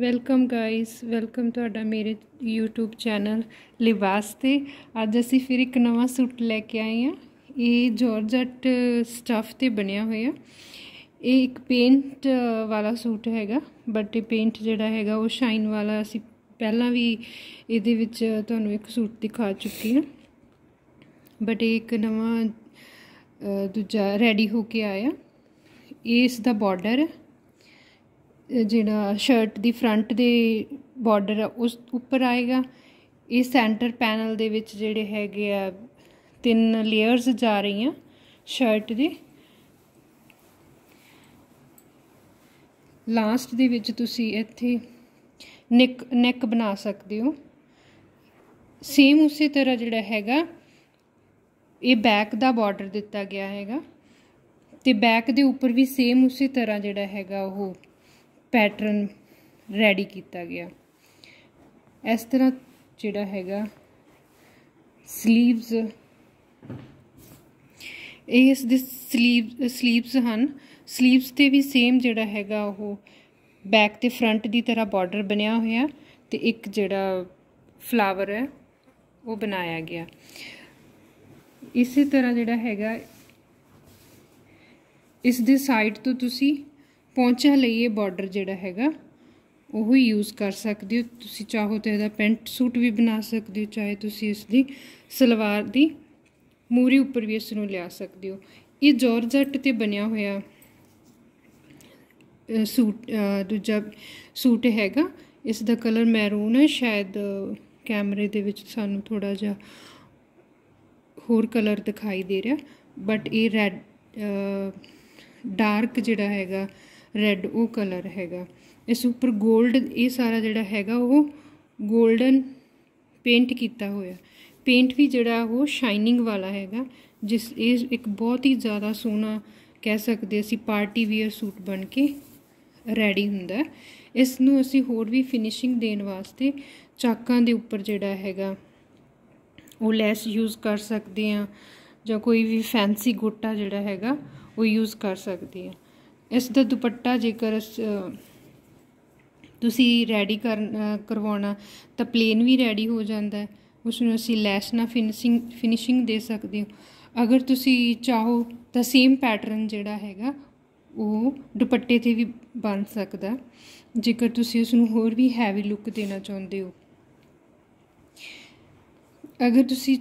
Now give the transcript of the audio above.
welcome guys welcome ਤੁਹਾਡਾ ਮੇਰੇ YouTube channel ਲਿਬਾਸ ਤੇ ਅੱਜ ਅਸੀਂ ਫਿਰ ਇੱਕ ਨਵਾਂ ਸੂਟ ਲੈ ਕੇ ਆਏ ਹਾਂ ਇਹ ਜਾਰਜਟ ਸਟਫ ਤੇ ਬਣਿਆ ਹੋਇਆ ਇਹ ਇੱਕ ਪੇਂਟ ਵਾਲਾ ਸੂਟ ਹੈਗਾ ਬਟ ਇਹ ਪੇਂਟ ਜਿਹੜਾ ਹੈਗਾ ਉਹ ਸ਼ਾਈਨ ਵਾਲਾ ਅਸੀਂ ਪਹਿਲਾਂ ਵੀ ਇਹਦੇ ਵਿੱਚ ਤੁਹਾਨੂੰ ਇੱਕ ਸੂਟ ਦਿਖਾ ਚੁੱਕੀ ਹਾਂ ਬਟ ਇਹ ਇੱਕ ਨਵਾਂ ਦੂਜਾ ਰੈਡੀ ਹੋ ਕੇ ਆਇਆ ਇਸ ਦਾ ਬਾਰਡਰ ਹੈ ਜਿਹੜਾ ਸ਼ਰਟ ਦੀ ਫਰੰਟ ਦੇ ਬਾਰਡਰ ਆ ਉਸ ਉੱਪਰ ਆਏਗਾ ਇਹ ਸੈਂਟਰ ਪੈਨਲ ਦੇ ਵਿੱਚ ਜਿਹੜੇ ਹੈਗੇ ਆ ਤਿੰਨ ਲੇਅਰਸ ਜਾ ਰਹੀਆਂ ਸ਼ਰਟ ਦੀ ਲਾਸਟ ਦੇ ਵਿੱਚ ਤੁਸੀਂ ਇੱਥੇ ਨੈਕ ਨੈਕ ਬਣਾ ਸਕਦੇ ਹੋ ਸੇਮ ਉਸੇ ਤਰ੍ਹਾਂ ਜਿਹੜਾ ਹੈਗਾ ਇਹ ਬੈਕ ਦਾ ਬਾਰਡਰ ਦਿੱਤਾ ਗਿਆ ਹੈਗਾ ਤੇ ਬੈਕ ਦੇ ਉੱਪਰ ਵੀ ਸੇਮ ਉਸੇ ਤਰ੍ਹਾਂ ਜਿਹੜਾ ਹੈਗਾ ਉਹ ਪੈਟਰਨ ਰੈਡੀ ਕੀਤਾ ਗਿਆ ਇਸ ਤਰ੍ਹਾਂ ਜਿਹੜਾ ਹੈਗਾ ਸਲੀਵਸ ਇਸ ਦੇ ਸਲੀਵ ਸਲੀਵਸ ਹਨ ਸਲੀਵਸ ਤੇ ਵੀ ਸੇਮ ਜਿਹੜਾ ਹੈਗਾ ਉਹ ਬੈਕ ਤੇ ਫਰੰਟ ਦੀ ਤਰ੍ਹਾਂ ਬਾਰਡਰ ਬਣਿਆ ਹੋਇਆ ਤੇ ਇੱਕ ਜਿਹੜਾ ਫਲਾਵਰ ਹੈ ਉਹ ਬਣਾਇਆ ਗਿਆ ਇਸੇ ਤਰ੍ਹਾਂ ਜਿਹੜਾ ਹੈਗਾ ਇਸ ਦੇ ਸਾਈਡ ਤੋਂ ਤੁਸੀਂ ਪੌਂਚਾ ਲਈ ਇਹ ਬਾਰਡਰ ਜਿਹੜਾ ਹੈਗਾ ਉਹ ਹੀ ਯੂਜ਼ ਕਰ ਸਕਦੇ ਹੋ ਤੁਸੀਂ ਚਾਹੋ ਤੇ ਇਹਦਾ ਪੈਂਟ ਸੂਟ ਵੀ ਬਣਾ ਸਕਦੇ ਹੋ ਚਾਹੇ ਤੁਸੀਂ ਇਸ ਦੀ ਸਲਵਾਰ ਦੀ ਮੂਰੀ ਉੱਪਰ ਵੀ ਇਸ ਨੂੰ ਲਿਆ ਸਕਦੇ ਹੋ ਇਹ ਜੋਰਜਟ ਤੇ ਬਣਿਆ ਹੋਇਆ ਸੂਟ ਦੂਜਾ ਸੂਟ ਹੈਗਾ ਇਸ ਦਾ ਕਲਰ ਮੈਰੂਨ ਹੈ ਸ਼ਾਇਦ ਕੈਮਰੇ ਦੇ ਵਿੱਚ ਸਾਨੂੰ ਥੋੜਾ ਜਿਹਾ ਹੋਰ ਕਲਰ ਦਿਖਾਈ ਦੇ ਰਿਹਾ ਬਟ ਇਹ ਰੈਡ ਡਾਰਕ ਜਿਹੜਾ ਹੈਗਾ ਰੈੱਡ ਉਹ ਕਲਰ ਹੈਗਾ ਇਸ ਉੱਪਰ 골ਡ ਇਹ ਸਾਰਾ ਜਿਹੜਾ ਹੈਗਾ ਉਹ 골ਡਨ ਪੇਂਟ ਕੀਤਾ ਹੋਇਆ ਪੇਂਟ ਵੀ ਜਿਹੜਾ ਉਹ ਸ਼ਾਈਨਿੰਗ ਵਾਲਾ ਹੈਗਾ ਜਿਸ ਇਹ ਇੱਕ ਬਹੁਤ ਹੀ ਜ਼ਿਆਦਾ ਸੋਹਣਾ ਕਹਿ ਸਕਦੇ ਅਸੀਂ ਪਾਰਟੀ ਵੇਅਰ ਸੂਟ ਬਣ ਕੇ ਰੈਡੀ ਹੁੰਦਾ ਇਸ ਨੂੰ ਅਸੀਂ ਹੋਰ ਵੀ ਫਿਨਿਸ਼ਿੰਗ ਦੇਣ ਵਾਸਤੇ ਚਾਕਾਂ ਦੇ ਉੱਪਰ ਜਿਹੜਾ ਹੈਗਾ ਉਹ ਲੈਸ ਯੂਜ਼ ਕਰ ਸਕਦੇ ਆ ਜਾਂ ਕੋਈ ਵੀ ਫੈਂਸੀ ਗੋਟਾ ਜਿਹੜਾ ਹੈਗਾ ਉਹ ਯੂਜ਼ ਕਰ ਸਕਦੇ ਆ ਇਸ ਦਾ ਦੁਪੱਟਾ ਜੇਕਰ ਤੁਸੀਂ ਰੈਡੀ ਕਰਵਾਉਣਾ ਤਾਂ ਪਲੇਨ ਵੀ ਰੈਡੀ ਹੋ ਜਾਂਦਾ ਹੈ ਉਸ ਨੂੰ ਅਸੀਂ ਲੈਸ ਨਾਲ ਫਿਨਿਸ਼ਿੰਗ ਫਿਨਿਸ਼ਿੰਗ ਦੇ ਸਕਦੇ ਹੋ ਅਗਰ ਤੁਸੀਂ ਚਾਹੋ ਤਾਂ ਸੇਮ ਪੈਟਰਨ ਜਿਹੜਾ ਹੈਗਾ ਉਹ ਦੁਪੱਟੇ ਤੇ ਵੀ ਬਣ ਸਕਦਾ ਜੇਕਰ ਤੁਸੀਂ ਉਸ ਨੂੰ ਹੋਰ ਵੀ ਹੈਵੀ ਲੁੱਕ ਦੇਣਾ ਚਾਹੁੰਦੇ ਹੋ ਅਗਰ ਤੁਸੀਂ